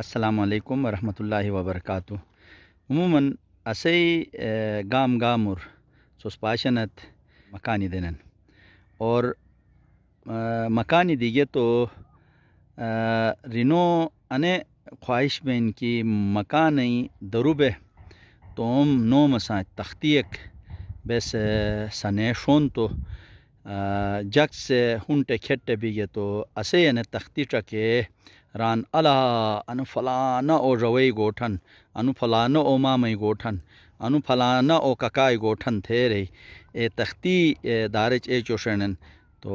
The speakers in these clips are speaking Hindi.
असलकम वरहमल वबरक उमूमन असई गाम गामुर सोस मकानी देनन और आ, मकानी दिगे तो आ, रिनो अने ख्वाहिश में इनकी मकान दरुबे तोम नोम सा तख्तियक बेस सने शोन तो जग से हुटे खेटे बीगे तो असे ने तख्ती टके रान अला अनु अनुफलाना ओ रवै गोठन अनुफलाना ओ मामई गोठन अनुफलाना ओ ककाई गोठन थे रे ए तख्ती ए दारिच ए चोषणन तो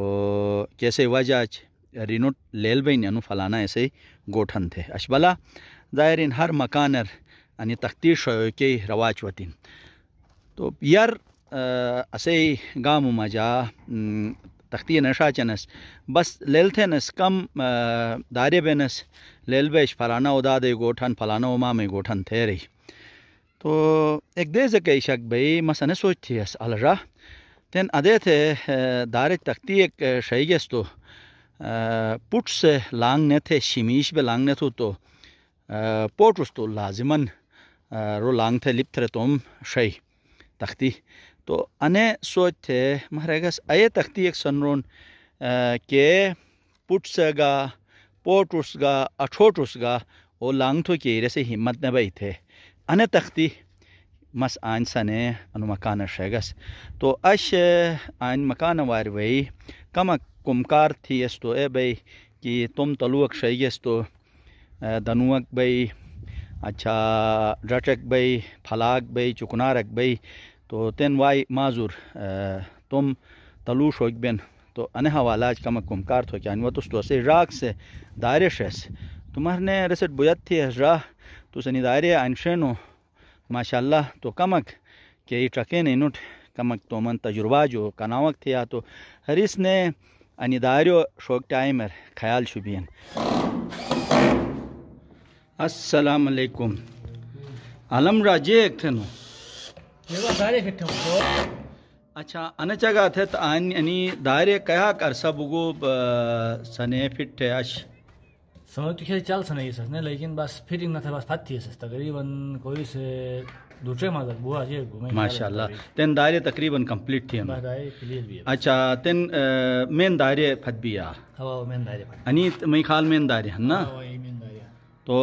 कैसे वजाच रिनोट लेल बैन फलाना ऐसे गोठन थे अशबला जाहिर इन हर मकानर अन तख्ती शो के रवाच वतीन तो यार असई गामु मजा तख्ती नशा चनस बस लेलथेनस कम दारे बेनस बेश फलाना उदा दे गोठन फलाना उमा में गोठन थे रही तो एक दे जके शक भाई मसने सोच थी अस अलरा तेन अदे थे दारे तख्ती एक शहीस तो पुट से लांगने थे शिमीश बे ने थो तो पोट उस तो लाजिमन रो लांग थे लिप थे तुम शही तख्ती तो अने सोच थे महारागस अये तख्ती एक सनरोन के गा पोट उसगा अठोट उसगा वो लांग थो के एरे से हिम्मत न बई थे अने तख्ती मस आन सने अनु मकान शेगस तो अश आन मकान वार वही कम कुमकार थी यस तो ए बई कि तुम तलुअक शेगस तो दनुअक भई अच्छा डटक भई फलाक भई चुकनारक बई तो तेन वाई माजूर तुम તલુ શોક બેન तो अने हवाला आज कम कार थो क्या वो तो से राग से दायरे शेस तुम्हारे ने रेसेट बुयत थी राह तुस तो नि दायरे हो माशाला तो कमक के ये ट्रके ने नुट कमक तो मन तजुर्बा जो कनावक थे या तो हरीस ने अनी शोक शौक टाइमर ख्याल शुभियन असलकुम अलम राजे एक थे नो अच्छा अन जगह थे अनी दायरे कया कर सब गो सने फिट है अश समझ तो खेल चल सने सस ने लेकिन बस फिटिंग ना था बस फट थी सस तकरीबन कोई से दूसरे मादक बुआ जी घूमे माशाल्लाह तेन दायरे तकरीबन कंप्लीट थी हम दायरे क्लियर भी है अच्छा तेन मेन दायरे फट भी आ हवा हाँ, मेन दायरे फट अनी मई खाल मेन दायरे है ना हाँ, तो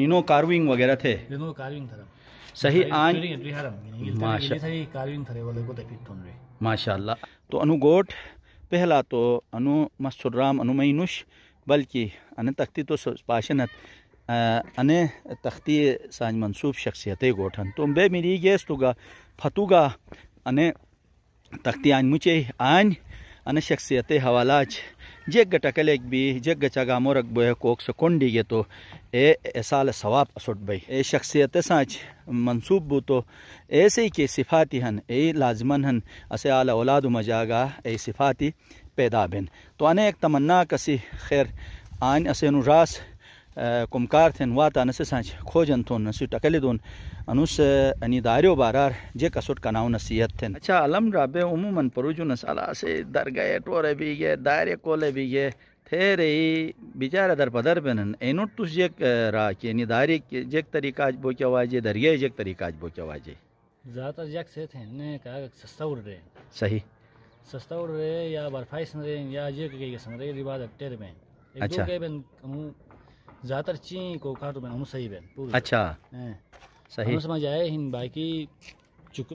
नीनो कार्विंग वगैरह थे नीनो कार्विंग था सही आन माशा तो अनुगोट पहला तो अनु मसुर्राम अनुमैनुश बल्कि अन तख्ती तो पाशनत अने तख्ती साज मनसूब शख्सियत गोठन तो बे मेरी गेस्तुगा तुगा फतुगा अन तख्ती आन मुचे आन ಅನ ಶಖ್ಸಿಯತೆ ಹವಾಲಾಜ್ ಜಗ್ಗ ಟಕಲೆಗ್ रख ಜಗ್ಗ ಚಗ ಮೊರಗ್ ಬಯ ಕೋಕ್ಸ ಕೊಂಡಿಗೆ तो ए ऐसा सवाब असुट भई ए शख्सियत साँच मनसूब बू तो ऐसे ही के सिफाती हन ए लाजमन हन असे आला औलाद मजागा ए सिफाती पैदा बिन तो अने एक तमन्ना कसी खैर आन असे अनुरास कुमकार थे वाता नस sanch khojan ton nasu takale don anus ani daryo barar je kasut kanaw nasiyat ten अच्छा अलम राबे उमूमन परुजु नसाला से दर गए टोरे भी गए दायरे कोले भी गए थे रही बिचारा दर पदर पेनन एनो तुस जेक रा के नि के जेक तरीका आज बोके वाजे दरिया जेक तरीका आज बोके वाजे ज्यादातर जेक से थे ने का सस्ता उड़ रहे सही सस्ता उड़ रहे या बर्फाइस रहे या जेक के संग रहे रिवाज अटेर में अच्छा ज़्यादातर ची को खाटो बेन हम सही बेन अच्छा सही समझ आए इन बाकी चुक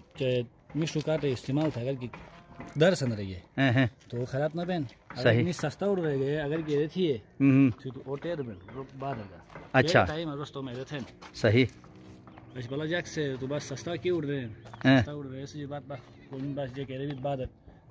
मिश्र काट इस्तेमाल था अगर दर सन रही है तो खराब ना बेन सही नहीं सस्ता उड़ रहे गए अगर ये थी हम्म, हम्म। तो तो और तेर बेन बार अच्छा टाइम रस्तों में रहते हैं सही बस भला जैक से तो बस सस्ता क्यों उड़ रहे हैं सस्ता उड़ रहे हैं ऐसी बात बात कोई बात जो कह रहे भी बात है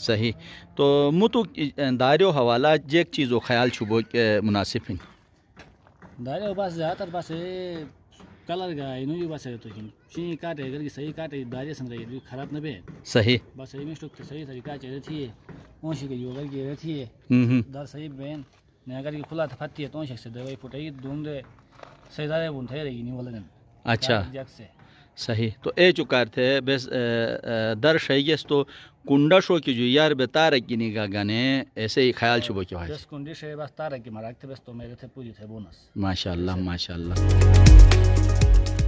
सही तो मुतु दायरो हवाला जेक चीज़ों ख्याल छुबो मुनासिब हिन दायरे बस ज़्यादातर पास कलर का इनो यू बस है तो हिन सी काटे अगर की सही काटे दायरे संग रही खराब न बे सही बस सही में तो सही तरीका चाहिए थी ओशी के योगा की रही है हम्म, हम्म। दर सही बेन ने अगर की खुला थफती तो है तो शख्स से दवाई फुटाई दूंगे सही दायरे बुन थे रही नहीं वाले अच्छा जग से सही तो ए चुकार थे बस दर शहीस तो कुंडा शो की जो यार बता रहे कि निगा गाने ऐसे ही ख्याल हाँ, छुपो के भाई बस कुंडी शे बस तार की मराक थे बस तो मेरे थे पूरी थे बोनस माशाल्लाह माशाल्लाह